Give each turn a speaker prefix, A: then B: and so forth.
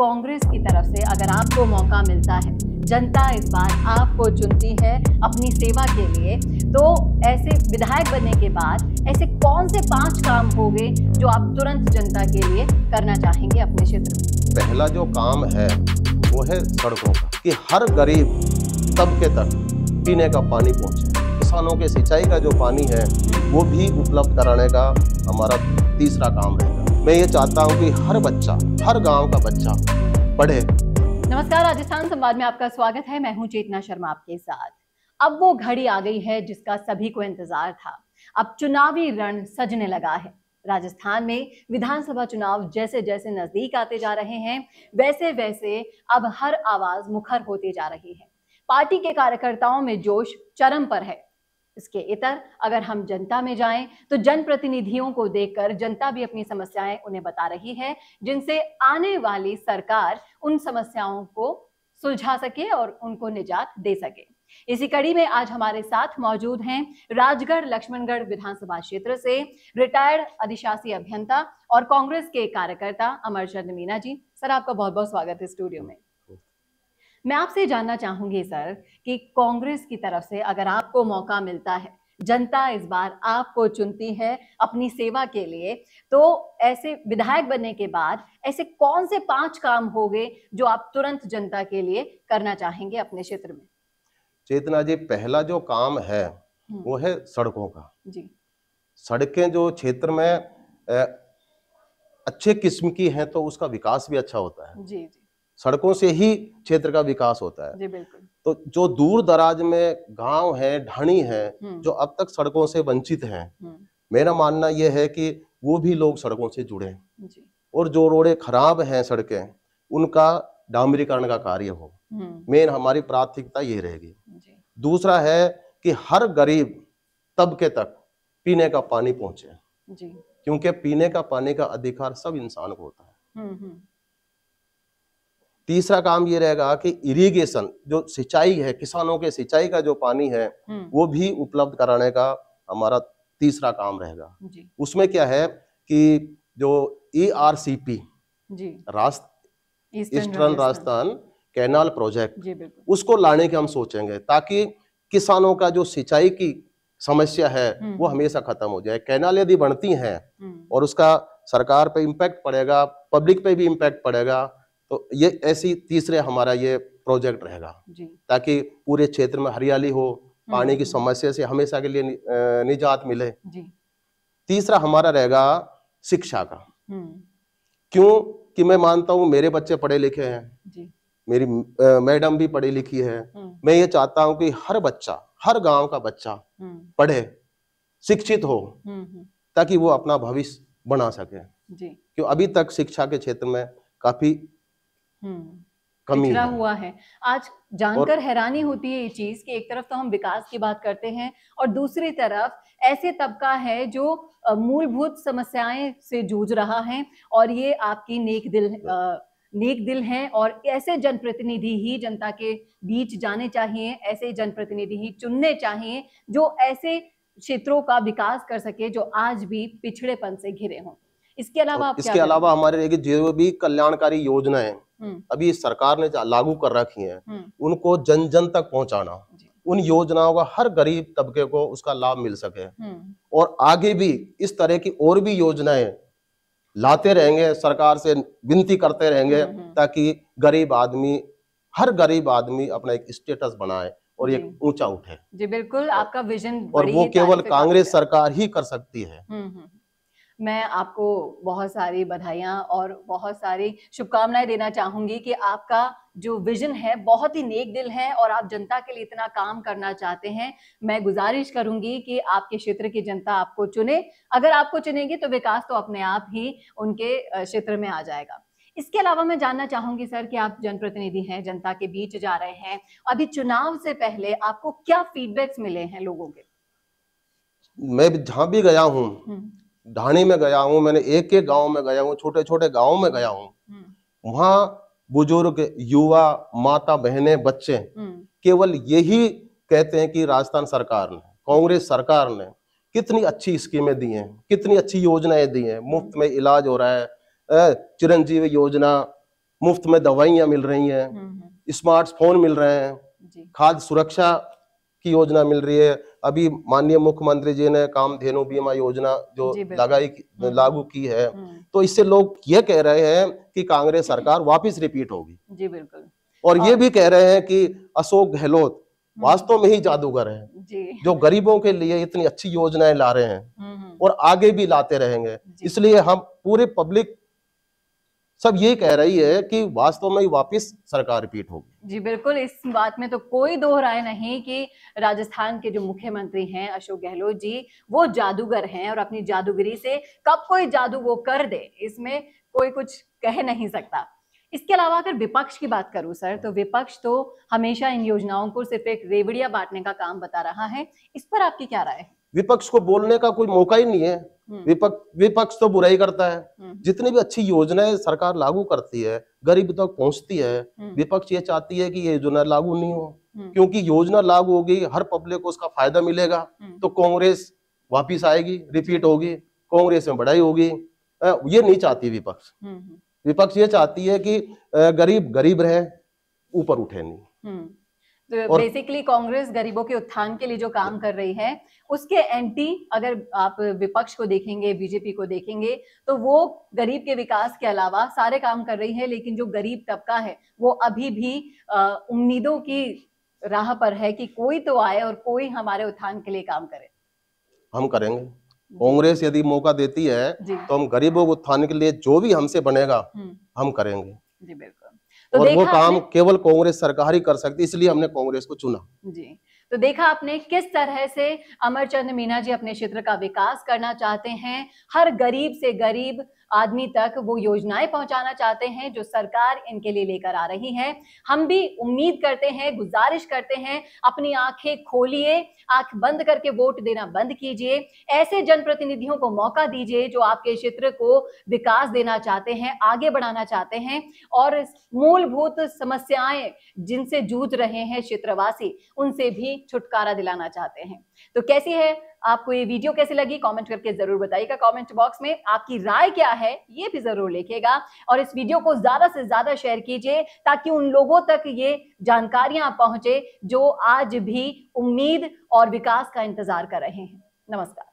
A: कांग्रेस की तरफ से अगर आपको मौका मिलता है जनता इस बार आपको चुनती है अपनी सेवा के लिए तो ऐसे विधायक बनने के बाद ऐसे कौन से पांच काम होंगे जो आप तुरंत जनता के लिए करना चाहेंगे अपने क्षेत्र में
B: पहला जो काम है वो है सड़कों का कि हर गरीब तबके तक पीने का पानी पहुंचे किसानों के सिंचाई का जो पानी है वो भी उपलब्ध कराने का हमारा तीसरा काम है मैं ये चाहता हूँ कि हर बच्चा हर गांव का बच्चा पढ़े
A: नमस्कार राजस्थान संवाद में आपका स्वागत है मैं हूँ चेतना शर्मा आपके साथ अब वो घड़ी आ गई है जिसका सभी को इंतजार था अब चुनावी रण सजने लगा है राजस्थान में विधानसभा चुनाव जैसे जैसे नजदीक आते जा रहे हैं वैसे वैसे अब हर आवाज मुखर होती जा रही है पार्टी के कार्यकर्ताओं में जोश चरम पर है इसके इतर अगर हम जनता में जाएं तो जनप्रतिनिधियों को देखकर जनता भी अपनी समस्याएं उन्हें बता रही है जिनसे आने वाली सरकार उन समस्याओं को सुलझा सके और उनको निजात दे सके इसी कड़ी में आज हमारे साथ मौजूद हैं राजगढ़ लक्ष्मणगढ़ विधानसभा क्षेत्र से रिटायर्ड अधिशासी अभियंता और कांग्रेस के कार्यकर्ता अमरचंद मीना जी सर आपका बहुत बहुत स्वागत है स्टूडियो में मैं आपसे जानना चाहूंगी सर कि कांग्रेस की तरफ से अगर आपको मौका मिलता है जनता इस बार आपको चुनती है अपनी सेवा के लिए तो ऐसे विधायक बनने के बाद ऐसे कौन से पांच काम हो गए जो आप तुरंत जनता के लिए करना चाहेंगे अपने क्षेत्र में
B: चेतना जी पहला जो काम है हम्म। वो है सड़कों का जी सड़कें जो क्षेत्र में अच्छे किस्म की हैं तो उसका विकास भी अच्छा होता है जी जी सड़कों से ही क्षेत्र का विकास होता है जी बिल्कुल तो जो दूर दराज में गांव है ढाणी है हम्म। जो अब तक सड़कों से वंचित हैं हम्म। मेरा मानना यह है कि वो भी लोग सड़कों से जुड़े जी। और जो रोडे खराब हैं सड़कें उनका डामरीकरण का कार्य हो हम्म। मेन हमारी प्राथमिकता ये रहेगी दूसरा है कि हर गरीब तबके तक पीने का पानी पहुंचे
A: क्योंकि
B: पीने का पानी का अधिकार सब इंसान को होता है तीसरा काम ये रहेगा कि इरिगेशन जो सिंचाई है किसानों के सिंचाई का जो पानी है हम्म। वो भी उपलब्ध कराने का हमारा तीसरा काम रहेगा उसमें क्या है कि जो E R C P
A: eastern Rajasthan
B: canal project उसको लाने के हम सोचेंगे ताकि किसानों का जो सिंचाई की समस्या है हम्म। वो हमेशा खत्म हो जाए कैनाल यदि बनती हैं हम्म। और उसका सरकार पे इम्पैक्ट पड़ेगा पब्लिक पे भी इम्पैक्ट पड़ेगा तो ये ऐसी तीसरे हमारा ये प्रोजेक्ट रहेगा ताकि पूरे क्षेत्र में हरियाली हो हम्म, पानी की हम्म। समस्या से हमेशा के लिए निजात मिले तीसरा हमारा रहेगा शिक्षा का हम्म। क्यों कि मैं मानता हूँ मेरे बच्चे पढ़े लिखे हैं मेरी मैडम भी पढ़ी लिखी है मैं ये चाहता हूँ कि हर बच्चा हर गांव का बच्चा पढ़े शिक्षित हो ताकि वो अपना भविष्य बना सके क्यों अभी तक शिक्षा के क्षेत्र में काफी
A: कमी है। हुआ है आज जानकर हैरानी होती है ये चीज कि एक तरफ तो हम विकास की बात करते हैं और दूसरी तरफ ऐसे तबका है जो मूलभूत समस्याएं से जूझ रहा है और ये आपकी नेक दिल आ, नेक दिल हैं और ऐसे जनप्रतिनिधि ही जनता के बीच जाने चाहिए ऐसे जनप्रतिनिधि ही चुनने चाहिए जो ऐसे क्षेत्रों का विकास कर सके जो आज भी पिछड़ेपन से घिरे हों इसके अलावा आप इसके अलावा
B: हमारे रहेगी जो भी कल्याणकारी योजनाएं हम्म। अभी सरकार ने लागू कर रखी है हम्म। उनको जन जन तक पहुंचाना उन योजनाओं का हर गरीब तबके को उसका लाभ मिल सके हम्म। और आगे भी इस तरह की और भी योजनाएं लाते रहेंगे सरकार से विनती करते रहेंगे ताकि गरीब आदमी हर गरीब आदमी अपना एक स्टेटस बनाए और एक ऊंचा उठे
A: जी बिल्कुल आपका विजन और वो केवल कांग्रेस
B: सरकार ही कर सकती है
A: मैं आपको बहुत सारी बधाइयाँ और बहुत सारी शुभकामनाएं देना चाहूंगी कि आपका जो विजन है बहुत ही नेक दिल है और आप जनता के लिए इतना काम करना चाहते हैं मैं गुजारिश करूंगी कि आपके क्षेत्र की जनता आपको चुने अगर आपको चुनेगी तो विकास तो अपने आप ही उनके क्षेत्र में आ जाएगा इसके अलावा मैं जानना चाहूंगी सर कि आप जनप्रतिनिधि हैं जनता के बीच जा रहे हैं अभी चुनाव से पहले आपको क्या फीडबैक्स मिले हैं लोगों के
B: मैं जहां भी गया हूँ हम्म। ढाणी में गया हूँ मैंने एक एक गांव में गया हूँ छोटे छोटे गांव में गया हूँ हम्म। वहां बुजुर्ग युवा माता बहने बच्चे हम्म। केवल यही कहते हैं कि राजस्थान सरकार ने कांग्रेस सरकार ने कितनी अच्छी स्कीमें दी हैं कितनी अच्छी योजनाएं दी हैं मुफ्त में इलाज हो रहा है चिरंजीव योजना मुफ्त में दवाइयां मिल रही हैं हम्म, स्मार्टफोन मिल रहे हैं खाद्य सुरक्षा की योजना मिल रही है अभी माननीय मुख्यमंत्री जी ने काम धेनु बीमा योजना जो लगाई हम्म। लागू की है हम्म। तो इससे लोग ये कह रहे हैं कि कांग्रेस सरकार वापस रिपीट होगी जी बिल्कुल और, ये भी कह रहे हैं कि अशोक गहलोत हम्म। वास्तव में ही जादूगर है जी। जो गरीबों के लिए इतनी अच्छी योजनाएं ला रहे हैं और आगे भी लाते रहेंगे इसलिए हम पूरे पब्लिक सब ये कह रही है कि वास्तव में वापस सरकार रिपीट होगी
A: जी बिल्कुल इस बात में तो कोई दो राय नहीं कि राजस्थान के जो मुख्यमंत्री हैं अशोक गहलोत जी वो जादूगर हैं और अपनी जादूगरी से कब कोई जादू वो कर दे इसमें कोई कुछ कह नहीं सकता इसके अलावा अगर विपक्ष की बात करूं सर तो विपक्ष तो हमेशा इन योजनाओं को सिर्फ एक रेवड़िया बांटने का काम बता रहा है इस पर आपकी क्या राय है
B: विपक्ष को बोलने का कोई मौका ही नहीं है हम्म। विपक्ष विपक्ष तो बुराई करता है हम्म। जितनी भी अच्छी योजनाएं सरकार लागू करती है गरीब तक तो पहुंचती है हम्म। विपक्ष ये चाहती है कि ये योजना लागू नहीं हो क्योंकि योजना लागू होगी हर पब्लिक को उसका फायदा मिलेगा तो कांग्रेस वापिस आएगी रिपीट होगी कांग्रेस में बढ़ाई होगी ये नहीं चाहती विपक्ष विपक्ष ये चाहती है कि गरीब गरीब रहे ऊपर उठे नहीं
A: बेसिकली तो कांग्रेस गरीबों के उत्थान के लिए जो काम कर रही है उसके एंटी अगर आप विपक्ष को देखेंगे बीजेपी को देखेंगे तो वो गरीब के विकास के अलावा सारे काम कर रही है लेकिन जो गरीब तबका है वो अभी भी उम्मीदों की राह पर है कि कोई तो आए और कोई हमारे उत्थान के लिए काम करे
B: हम करेंगे कांग्रेस यदि मौका देती है तो हम गरीबों को उत्थान के लिए जो भी हमसे बनेगा हम्म। हम करेंगे
A: जी बिल्कुल तो और वो काम
B: केवल कांग्रेस सरकार ही कर सकती इसलिए हमने कांग्रेस को चुना
A: जी तो देखा आपने किस तरह से अमरचंद मीना जी अपने क्षेत्र का विकास करना चाहते हैं हर गरीब से गरीब आदमी तक वो योजनाएं पहुंचाना चाहते हैं जो सरकार इनके लिए लेकर आ रही है हम भी उम्मीद करते हैं गुजारिश करते हैं अपनी आंखें खोलिए आंख बंद करके वोट देना बंद कीजिए ऐसे जनप्रतिनिधियों को मौका दीजिए जो आपके क्षेत्र को विकास देना चाहते हैं आगे बढ़ाना चाहते हैं और मूलभूत समस्याएं जिनसे जूझ रहे हैं क्षेत्रवासी उनसे भी छुटकारा दिलाना चाहते हैं तो कैसी है आपको ये वीडियो कैसी लगी कमेंट करके जरूर बताइएगा कमेंट बॉक्स में आपकी राय क्या है ये भी जरूर लिखेगा और इस वीडियो को ज्यादा से ज्यादा शेयर कीजिए ताकि उन लोगों तक ये जानकारियां पहुंचे जो आज भी उम्मीद और विकास का इंतजार कर रहे हैं नमस्कार